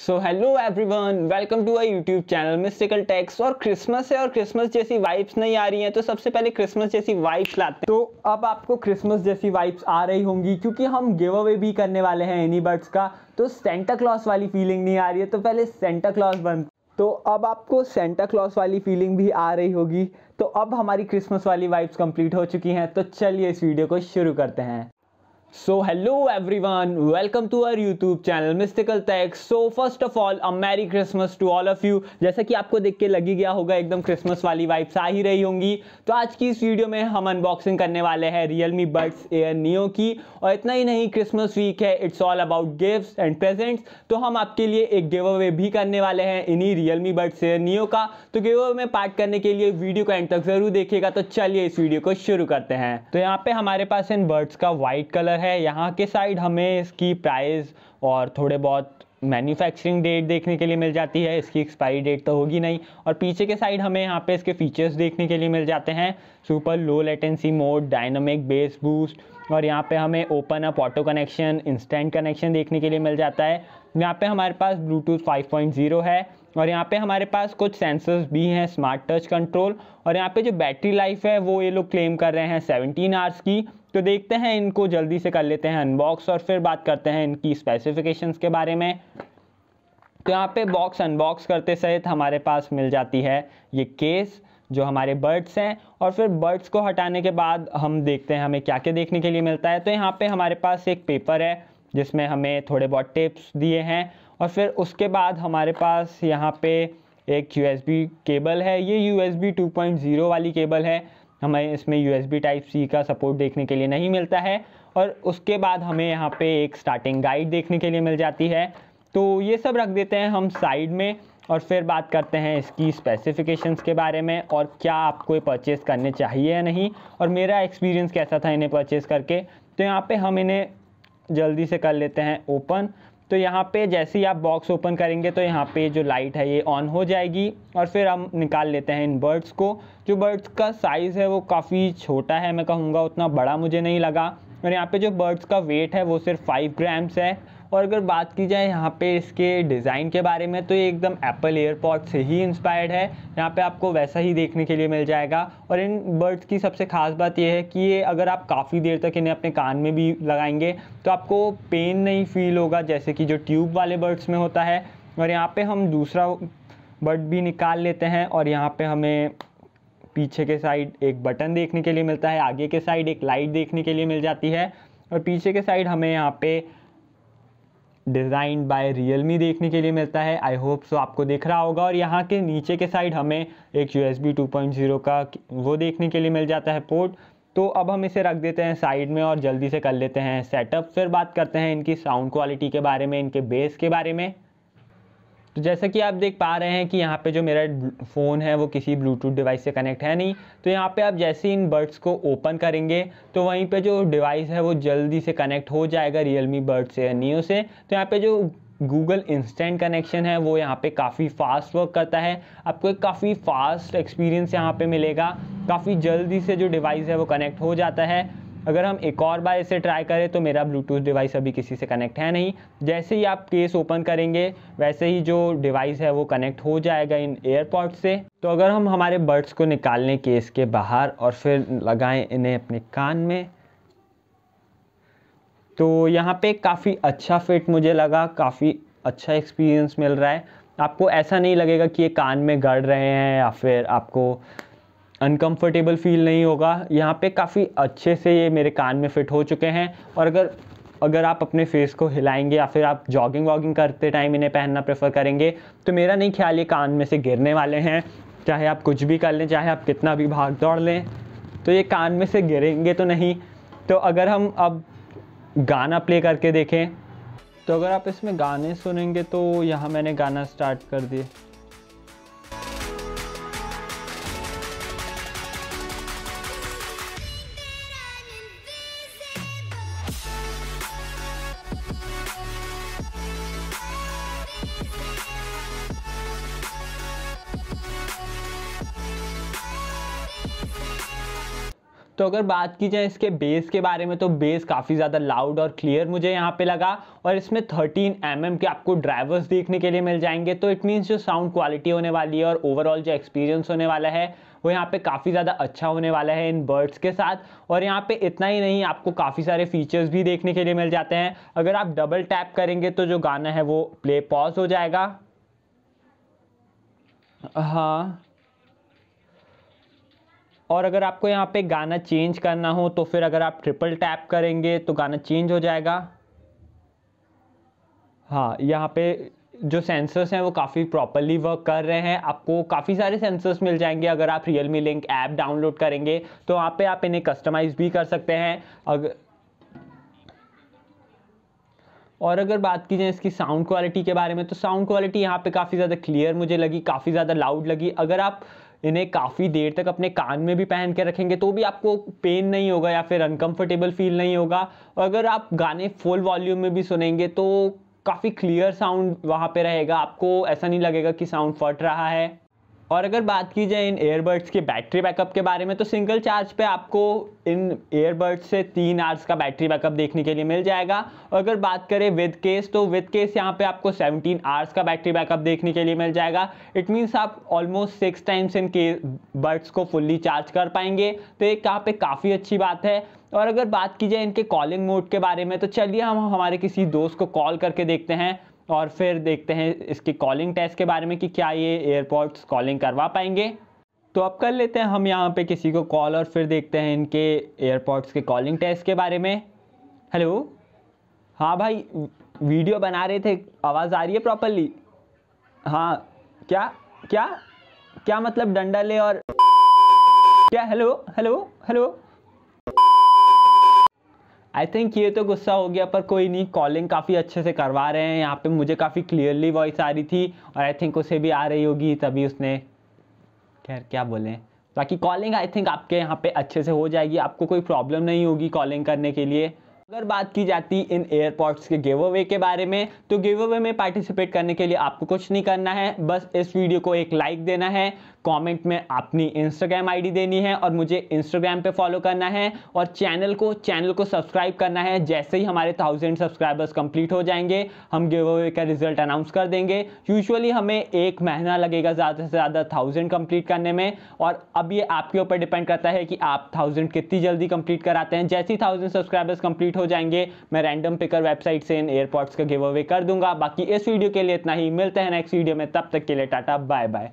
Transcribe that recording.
So hello everyone welcome to I YouTube channel mystical tech और Christmas है और Christmas जैसी वाइब्स नहीं आ रही हैं तो सबसे पहले क्रिसमस जैसी वाइब्स लाते हैं तो अब आपको क्रिसमस जैसी वाइब्स आ रही होंगी क्योंकि हम गिव अवे भी करने वाले हैं एनी बर्ड्स का तो सेंटा क्लॉस वाली फीलिंग नहीं आ रही है तो पहले सेंटा क्लॉस बन तो अब आपको सेंटा क्लॉस वाली फीलिंग भी आ रही होगी तो अब हमारी क्रिसमस वाली वाइब्स कंप्लीट हो चुकी हैं तो चलिए इस वीडियो को शुरू करते हैं hello everyone welcome to our YouTube channel mystical Tech. So first of all a merry Christmas to all of you जैसा कि आपको देख के लगी गया होगा एकदम क्रिसमस वाली वाइब्स आ ही रही होंगी तो आज की इस वीडियो में हम अनबॉक्सिंग करने वाले हैं Realme Buds Air Neo की और इतना ही नहीं क्रिसमस वीक है it's all about gift and presents तो हम आपके लिए एक गिव अवे भी करने वाले हैं इन्हीं Realme Buds Air Neo का तो गिव अवे में पार्ट करने के लिए वीडियो को एंड तक जरूर देखेगा तो चलिए इस वीडियो को शुरू करते हैं तो यहाँ पे हमारे पास इन बर्ड्स का व्हाइट कलर कलर है यहाँ के साइड हमें इसकी प्राइस और थोड़े बहुत मैन्युफैक्चरिंग डेट देखने के लिए मिल जाती है इसकी एक्सपायरी डेट तो होगी नहीं और पीछे के साइड हमें यहाँ पे इसके फीचर्स देखने के लिए मिल जाते हैं super low latency mode dynamic bass boost और यहाँ पे हमें open up auto connection instant connection देखने के लिए मिल जाता है यहाँ पे हमारे पास ब्लूटूथ 5.0 है और यहाँ पे हमारे पास कुछ सेंसर्स भी हैं स्मार्ट टच कंट्रोल और यहाँ पे जो बैटरी लाइफ है वो ये लोग क्लेम कर रहे हैं 17 आवर्स की तो देखते हैं इनको जल्दी से कर लेते हैं अनबॉक्स और फिर बात करते हैं इनकी स्पेसिफिकेशन के बारे में तो यहाँ पे बॉक्स अनबॉक्स करते सहित हमारे पास मिल जाती है ये केस जो हमारे बर्ड्स हैं और फिर बर्ड्स को हटाने के बाद हम देखते हैं हमें क्या क्या देखने के लिए मिलता है तो यहाँ पे हमारे पास एक पेपर है जिसमें हमें थोड़े बहुत टिप्स दिए हैं और फिर उसके बाद हमारे पास यहाँ पे एक यू केबल है ये यू 2.0 वाली केबल है हमें इसमें बी टाइप सी का सपोर्ट देखने के लिए नहीं मिलता है और उसके बाद हमें यहाँ पे एक स्टार्टिंग गाइड देखने के लिए मिल जाती है तो ये सब रख देते हैं हम साइड में और फिर बात करते हैं इसकी स्पेसिफिकेशंस के बारे में और क्या आपको ये परचेस करने चाहिए या नहीं और मेरा एक्सपीरियंस कैसा था इन्हें परचेस करके तो यहाँ पे हम इन्हें जल्दी से कर लेते हैं ओपन तो यहाँ पे जैसे ही आप बॉक्स ओपन करेंगे तो यहाँ पे जो लाइट है ये ऑन हो जाएगी और फिर हम निकाल लेते हैं इन बर्ड्स को जो बर्ड्स का साइज़ है वो काफ़ी छोटा है मैं कहूँगा उतना बड़ा मुझे नहीं लगा और यहाँ पे जो बर्ड्स का वेट है वो सिर्फ फाइव ग्राम्स है और अगर बात की जाए यहाँ पे इसके डिज़ाइन के बारे में तो ये एकदम एप्पल एयरपॉड से ही इंस्पायर्ड है यहाँ पे आपको वैसा ही देखने के लिए मिल जाएगा और इन बर्ड्स की सबसे ख़ास बात यह है कि ये अगर आप काफ़ी देर तक इन्हें अपने कान में भी लगाएंगे तो आपको पेन नहीं फील होगा जैसे कि जो ट्यूब वाले बर्ड्स में होता है और यहाँ पर हम दूसरा बर्ड भी निकाल लेते हैं और यहाँ पर हमें पीछे के साइड एक बटन देखने के लिए मिलता है आगे के साइड एक लाइट देखने के लिए मिल जाती है और पीछे के साइड हमें यहाँ पे डिज़ाइन बाय रियलमी देखने के लिए मिलता है आई होप सो आपको दिख रहा होगा और यहाँ के नीचे के साइड हमें एक U S B two point zero का वो देखने के लिए मिल जाता है पोर्ट तो अब हम इसे रख देते हैं साइड में और जल्दी से कर लेते हैं सेटअप फिर बात करते हैं इनकी साउंड क्वालिटी के बारे में इनके बेस के बारे में तो जैसा कि आप देख पा रहे हैं कि यहाँ पे जो मेरा फ़ोन है वो किसी ब्लूटूथ डिवाइस से कनेक्ट है नहीं तो यहाँ पे आप जैसे इन बर्ड्स को ओपन करेंगे तो वहीं पे जो डिवाइस है वो जल्दी से कनेक्ट हो जाएगा रियलमी बर्ड से या नियो से तो यहाँ पे जो गूगल इंस्टेंट कनेक्शन है वो यहाँ पे काफ़ी फास्ट वर्क करता है आपको एक काफ़ी फास्ट एक्सपीरियंस यहाँ पे मिलेगा काफ़ी जल्दी से जो डिवाइस है वो कनेक्ट हो जाता है अगर हम एक और बार इसे ट्राई करें तो मेरा ब्लूटूथ डिवाइस अभी किसी से कनेक्ट है नहीं जैसे ही आप केस ओपन करेंगे वैसे ही जो डिवाइस है वो कनेक्ट हो जाएगा इन एयरपॉड से तो अगर हम हमारे बर्ड्स को निकाल लें केस के बाहर और फिर लगाएं इन्हें अपने कान में तो यहाँ पे काफ़ी अच्छा फिट मुझे लगा काफ़ी अच्छा एक्सपीरियंस मिल रहा है आपको ऐसा नहीं लगेगा कि ये कान में गड़ रहे हैं या फिर आपको अनकंफर्टेबल फील नहीं होगा यहाँ पे काफ़ी अच्छे से ये मेरे कान में फिट हो चुके हैं और अगर अगर आप अपने फेस को हिलाएंगे या फिर आप जॉगिंग वॉगिंग करते टाइम इन्हें पहनना प्रेफर करेंगे तो मेरा नहीं ख्याल ये कान में से गिरने वाले हैं चाहे आप कुछ भी कर लें चाहे आप कितना भी भाग दौड़ लें तो ये कान में से गिरेंगे तो नहीं तो अगर हम अब गाना प्ले करके देखें तो अगर आप इसमें गाने सुनेंगे तो यहाँ मैंने गाना स्टार्ट कर दिए तो अगर बात की जाए इसके बेस के बारे में तो बेस काफ़ी ज़्यादा लाउड और क्लियर मुझे यहाँ पे लगा और इसमें 13 एम mm के आपको ड्राइवर्स देखने के लिए मिल जाएंगे तो इट मीन्स जो साउंड क्वालिटी होने वाली है और ओवरऑल जो एक्सपीरियंस होने वाला है वो यहाँ पे काफ़ी ज़्यादा अच्छा होने वाला है इन बर्ड्स के साथ और यहाँ पे इतना ही नहीं आपको काफ़ी सारे फीचर्स भी देखने के लिए मिल जाते हैं अगर आप डबल टैप करेंगे तो जो गाना है वो प्ले पॉज हो जाएगा हाँ और अगर आपको यहाँ पे गाना चेंज करना हो तो फिर अगर आप ट्रिपल टैप करेंगे तो गाना चेंज हो जाएगा हाँ यहाँ पे जो सेंसर्स हैं वो काफ़ी प्रॉपरली वर्क कर रहे हैं आपको काफ़ी सारे सेंसर्स मिल जाएंगे अगर आप Realme link app download करेंगे तो वहाँ पे आप इन्हें कस्टमाइज भी कर सकते हैं अगर और अगर बात की जाए इसकी साउंड क्वालिटी के बारे में तो साउंड क्वालिटी यहाँ पे काफ़ी ज़्यादा क्लियर मुझे लगी काफ़ी ज़्यादा लाउड लगी अगर आप इन्हें काफ़ी देर तक अपने कान में भी पहन के रखेंगे तो भी आपको पेन नहीं होगा या फिर अनकम्फर्टेबल फील नहीं होगा और अगर आप गाने फुल वॉल्यूम में भी सुनेंगे तो काफ़ी क्लियर साउंड वहाँ पे रहेगा आपको ऐसा नहीं लगेगा कि साउंड फट रहा है और अगर बात की जाए इन एयरबड्स के बैटरी बैकअप के बारे में तो सिंगल चार्ज पे आपको इन एयरबड्स से तीन आवर्स का बैटरी बैकअप देखने के लिए मिल जाएगा और अगर बात करें विद केस तो विद केस यहाँ पे आपको 17 आवर्स का बैटरी बैकअप देखने के लिए मिल जाएगा इट मीन्स आप ऑलमोस्ट सिक्स टाइम्स इन के बर्ड्स को फुल्ली चार्ज कर पाएंगे तो एक यहाँ पर काफ़ी अच्छी बात है और अगर बात की जाए इनके कॉलिंग मोड के बारे में तो चलिए हम हमारे किसी दोस्त को कॉल करके देखते हैं और फिर देखते हैं इसकी कॉलिंग टेस्ट के बारे में कि क्या ये एयरपोर्ट्स कॉलिंग करवा पाएंगे तो अब कर लेते हैं हम यहाँ पे किसी को कॉल और फिर देखते हैं इनके एयरपोर्ट्स के कॉलिंग टेस्ट के बारे में हेलो हाँ भाई वीडियो बना रहे थे आवाज़ आ रही है प्रॉपरली हाँ क्या क्या क्या मतलब डंडा ले और क्या hello hello hello I think ये तो गुस्सा हो गया पर कोई नहीं कॉलिंग काफ़ी अच्छे से करवा रहे हैं यहाँ पे मुझे काफ़ी क्लियरली वॉइस आ रही थी और आई थिंक उसे भी आ रही होगी तभी उसने खैर क्या बोलें बाकी कॉलिंग आई थिंक आपके यहाँ पे अच्छे से हो जाएगी आपको कोई प्रॉब्लम नहीं होगी कॉलिंग करने के लिए अगर बात की जाती इन एयरपॉड्स के गिव अवे के बारे में तो गिव अवे में पार्टिसिपेट करने के लिए आपको कुछ नहीं करना है बस इस वीडियो को एक लाइक देना है कमेंट में अपनी इंस्टाग्राम आईडी देनी है और मुझे इंस्टाग्राम पे फॉलो करना है और चैनल को चैनल को सब्सक्राइब करना है जैसे ही हमारे थाउजेंड सब्सक्राइबर्स कंप्लीट हो जाएंगे हम गिव अवे का रिजल्ट अनाउंस कर देंगे यूजली हमें एक महीना लगेगा ज़्यादा से ज़्यादा थाउजेंड कम्प्लीट करने में और अब ये आपके ऊपर डिपेंड करता है कि आप थाउजेंड कितनी जल्दी कम्प्लीट कराते हैं जैसे ही थाउजेंड सब्सक्राइबर्स कम्प्लीट हो जाएंगे मैं रैंडम पिकर वेबसाइट से इन एयरपोर्ट्स का गिव अवे कर दूंगा बाकी इस वीडियो के लिए इतना ही मिलते हैं नेक्स्ट वीडियो में तब तक के लिए टाटा बाय बाय